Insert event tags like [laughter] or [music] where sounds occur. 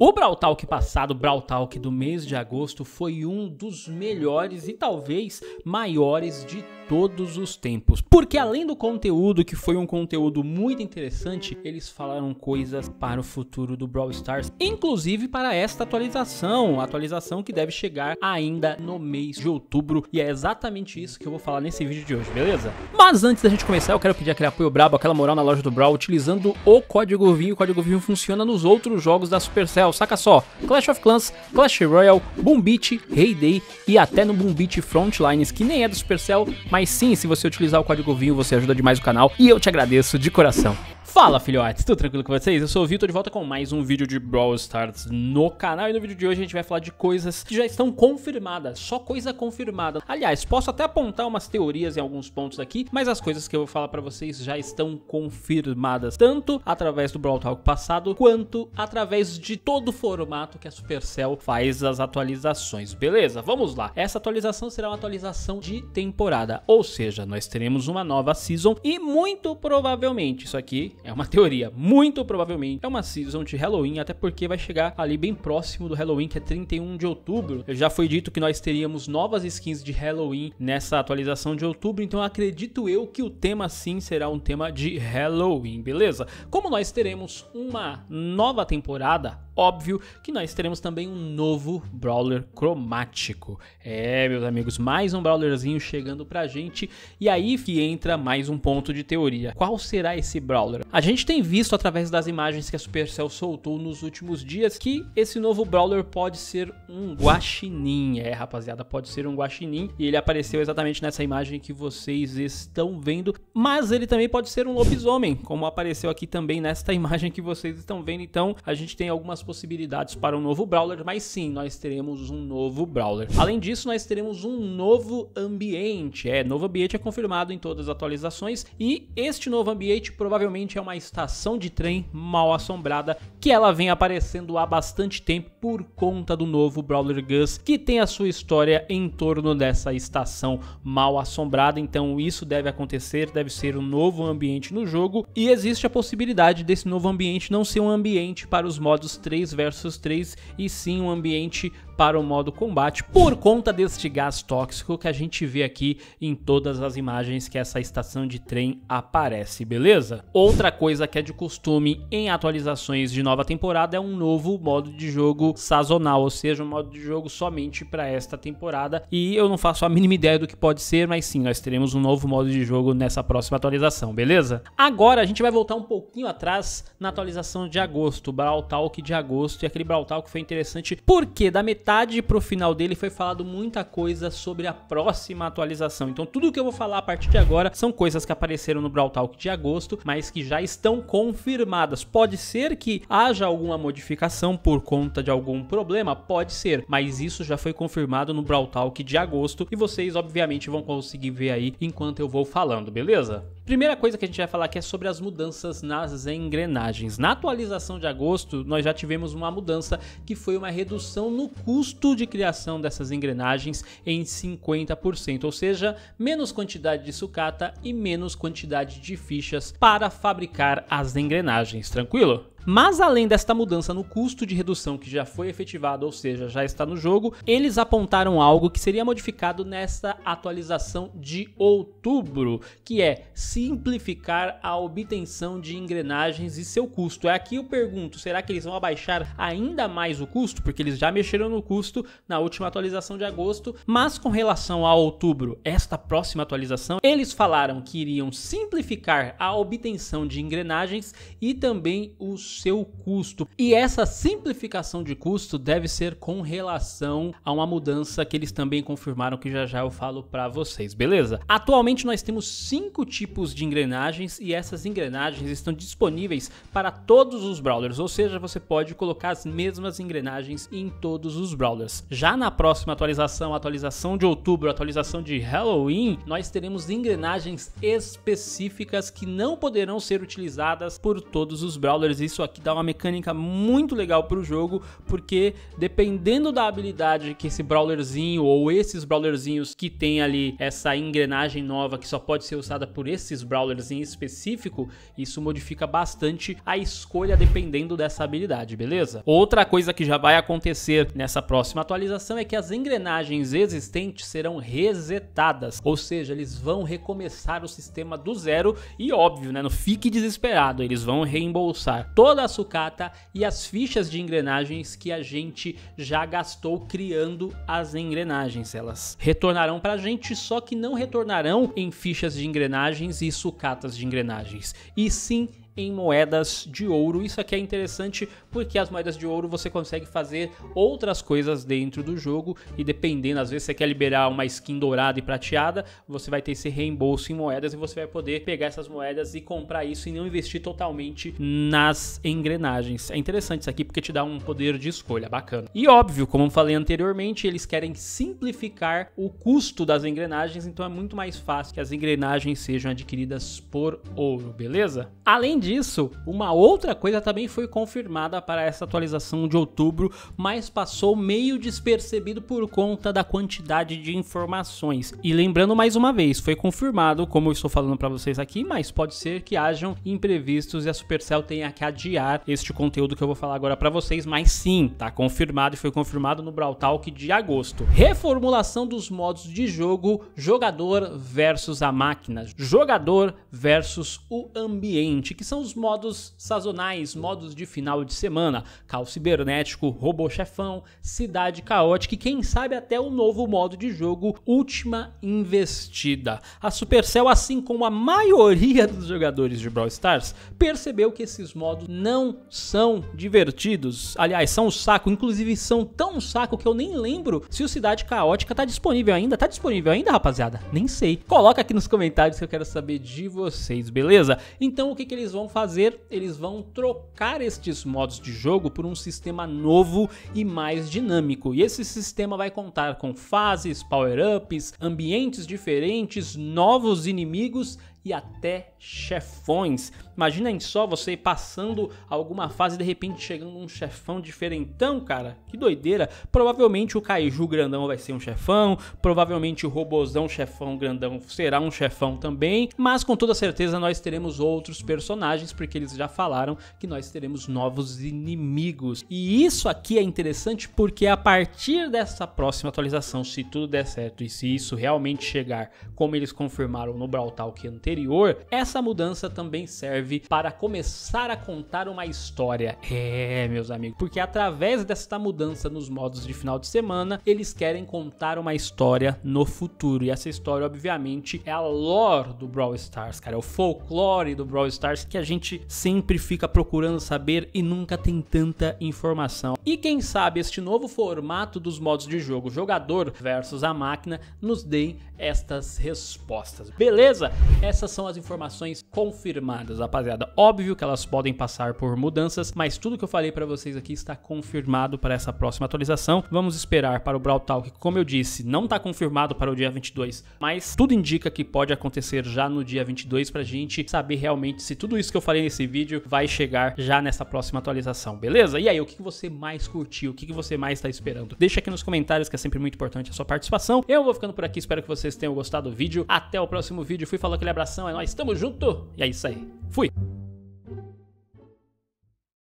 O Brawl Talk passado, Brawl Talk do mês de agosto, foi um dos melhores e talvez maiores de todos os tempos. Porque além do conteúdo, que foi um conteúdo muito interessante, eles falaram coisas para o futuro do Brawl Stars, inclusive para esta atualização, atualização que deve chegar ainda no mês de outubro, e é exatamente isso que eu vou falar nesse vídeo de hoje, beleza? Mas antes da gente começar, eu quero pedir aquele apoio brabo, aquela moral na loja do Brawl, utilizando o código VINHO, o código VINHO funciona nos outros jogos da Supercell, saca só, Clash of Clans, Clash Royale, Boom Beach, Hay Day e até no Boom Beach Frontlines, que nem é do Supercell, mas sim, se você utilizar o código VINHO, você ajuda demais o canal e eu te agradeço de coração. Fala filhotes, tudo tranquilo com vocês? Eu sou o Vitor de volta com mais um vídeo de Brawl Stars no canal e no vídeo de hoje a gente vai falar de coisas que já estão confirmadas, só coisa confirmada. Aliás, posso até apontar umas teorias em alguns pontos aqui, mas as coisas que eu vou falar para vocês já estão confirmadas, tanto através do Brawl Talk passado, quanto através de todo o formato que a Supercell faz as atualizações. Beleza, vamos lá. Essa atualização será uma atualização de temporada, ou seja, nós teremos uma nova season e muito provavelmente isso aqui é uma teoria, muito provavelmente é uma season de Halloween, até porque vai chegar ali bem próximo do Halloween, que é 31 de outubro. Já foi dito que nós teríamos novas skins de Halloween nessa atualização de outubro, então acredito eu que o tema sim será um tema de Halloween, beleza? Como nós teremos uma nova temporada, óbvio que nós teremos também um novo Brawler cromático. É, meus amigos, mais um Brawlerzinho chegando pra gente. E aí que entra mais um ponto de teoria. Qual será esse Brawler? A gente tem visto através das imagens que a Supercell soltou nos últimos dias que esse novo Brawler pode ser um guaxinim. É, rapaziada, pode ser um guaxinim e ele apareceu exatamente nessa imagem que vocês estão vendo, mas ele também pode ser um lobisomem, como apareceu aqui também nesta [laughs] imagem que vocês estão vendo. Então, a gente tem algumas possibilidades para um novo Brawler, mas sim, nós teremos um novo Brawler. Além disso, nós teremos um novo ambiente. É, novo ambiente é confirmado em todas as atualizações e este novo ambiente provavelmente é uma estação de trem mal assombrada que ela vem aparecendo há bastante tempo por conta do novo Brawler Gus, que tem a sua história em torno dessa estação mal assombrada. Então isso deve acontecer, deve ser um novo ambiente no jogo e existe a possibilidade desse novo ambiente não ser um ambiente para os modos 3 versus 3 e sim um ambiente para o modo combate por conta deste gás tóxico que a gente vê aqui em todas as imagens que essa estação de trem aparece, beleza? Outra coisa que é de costume em atualizações de nova temporada é um novo modo de jogo sazonal, ou seja, um modo de jogo somente para esta temporada. E eu não faço a mínima ideia do que pode ser, mas sim, nós teremos um novo modo de jogo nessa próxima atualização, beleza? Agora a gente vai voltar um pouquinho atrás na atualização de agosto, Brawl Talk de agosto, e aquele Brawl Talk foi interessante porque da metade metade pro final dele foi falado muita coisa sobre a próxima atualização. Então tudo que eu vou falar a partir de agora são coisas que apareceram no Brawl Talk de agosto, mas que já estão confirmadas. Pode ser que haja alguma modificação por conta de algum problema, pode ser, mas isso já foi confirmado no Brawl Talk de agosto e vocês obviamente vão conseguir ver aí enquanto eu vou falando, beleza? Primeira coisa que a gente vai falar aqui é sobre as mudanças nas engrenagens. Na atualização de agosto, nós já tivemos uma mudança que foi uma redução no custo de criação dessas engrenagens em 50%, ou seja, menos quantidade de sucata e menos quantidade de fichas para fabricar as engrenagens, tranquilo? Mas além desta mudança no custo de redução que já foi efetivado, ou seja, já está no jogo, eles apontaram algo que seria modificado nesta atualização de outubro, que é simplificar a obtenção de engrenagens e seu custo. É aqui eu pergunto, será que eles vão abaixar ainda mais o custo? Porque eles já mexeram no custo na última atualização de agosto, mas com relação a outubro, esta próxima atualização, eles falaram que iriam simplificar a obtenção de engrenagens e também os seu custo. E essa simplificação de custo deve ser com relação a uma mudança que eles também confirmaram que já já eu falo para vocês, beleza? Atualmente nós temos cinco tipos de engrenagens e essas engrenagens estão disponíveis para todos os brawlers, ou seja, você pode colocar as mesmas engrenagens em todos os brawlers. Já na próxima atualização, atualização de outubro, atualização de Halloween, nós teremos engrenagens específicas que não poderão ser utilizadas por todos os brawlers. Isso que dá uma mecânica muito legal para o jogo, porque dependendo da habilidade que esse brawlerzinho ou esses brawlerzinhos que tem ali essa engrenagem nova que só pode ser usada por esses brawlers em específico, isso modifica bastante a escolha dependendo dessa habilidade, beleza? Outra coisa que já vai acontecer nessa próxima atualização é que as engrenagens existentes serão resetadas, ou seja, eles vão recomeçar o sistema do zero e óbvio, né, não fique desesperado, eles vão reembolsar todas toda a sucata e as fichas de engrenagens que a gente já gastou criando as engrenagens. Elas retornarão para a gente, só que não retornarão em fichas de engrenagens e sucatas de engrenagens, e sim em moedas de ouro. Isso aqui é interessante porque as moedas de ouro você consegue fazer outras coisas dentro do jogo e dependendo, às vezes você quer liberar uma skin dourada e prateada, você vai ter esse reembolso em moedas e você vai poder pegar essas moedas e comprar isso e não investir totalmente nas engrenagens. É interessante isso aqui porque te dá um poder de escolha bacana. E óbvio, como falei anteriormente, eles querem simplificar o custo das engrenagens, então é muito mais fácil que as engrenagens sejam adquiridas por ouro, beleza? Além disso, uma outra coisa também foi confirmada para essa atualização de outubro, mas passou meio despercebido por conta da quantidade de informações. E lembrando mais uma vez, foi confirmado, como eu estou falando para vocês aqui, mas pode ser que hajam imprevistos e a Supercell tenha que adiar este conteúdo que eu vou falar agora para vocês, mas sim, tá confirmado e foi confirmado no Brawl Talk de agosto. Reformulação dos modos de jogo, jogador versus a máquina, jogador versus o ambiente, que são são os modos sazonais, modos de final de semana, caos cibernético, robô chefão, cidade caótica e quem sabe até o novo modo de jogo Última Investida. A Supercell, assim como a maioria dos jogadores de Brawl Stars, percebeu que esses modos não são divertidos. Aliás, são um saco, inclusive são tão um saco que eu nem lembro se o Cidade Caótica tá disponível ainda. Tá disponível ainda, rapaziada? Nem sei. Coloca aqui nos comentários que eu quero saber de vocês, beleza? Então o que que eles vão vão fazer? Eles vão trocar estes modos de jogo por um sistema novo e mais dinâmico. E esse sistema vai contar com fases, power-ups, ambientes diferentes, novos inimigos e até chefões. Imaginem só você passando alguma fase e de repente chegando um chefão diferentão, cara. Que doideira. Provavelmente o Kaiju grandão vai ser um chefão, provavelmente o Robozão chefão grandão será um chefão também, mas com toda certeza nós teremos outros personagens porque eles já falaram que nós teremos novos inimigos. E isso aqui é interessante porque a partir dessa próxima atualização, se tudo der certo e se isso realmente chegar como eles confirmaram no Brawl Talk anterior, anterior, essa mudança também serve para começar a contar uma história. É, meus amigos, porque através desta mudança nos modos de final de semana, eles querem contar uma história no futuro. E essa história, obviamente, é a lore do Brawl Stars, cara, é o folclore do Brawl Stars que a gente sempre fica procurando saber e nunca tem tanta informação. E quem sabe este novo formato dos modos de jogo, jogador versus a máquina, nos deem estas respostas. Beleza? Essa essas são as informações confirmadas, rapaziada. Óbvio que elas podem passar por mudanças, mas tudo que eu falei para vocês aqui está confirmado para essa próxima atualização. Vamos esperar para o Brawl Talk, como eu disse, não está confirmado para o dia 22, mas tudo indica que pode acontecer já no dia 22 para a gente saber realmente se tudo isso que eu falei nesse vídeo vai chegar já nessa próxima atualização, beleza? E aí, o que você mais curtiu? O que você mais está esperando? Deixa aqui nos comentários que é sempre muito importante a sua participação. Eu vou ficando por aqui, espero que vocês tenham gostado do vídeo. Até o próximo vídeo. Fui falou aquele abraço é nóis, tamo junto e é isso aí. Fui!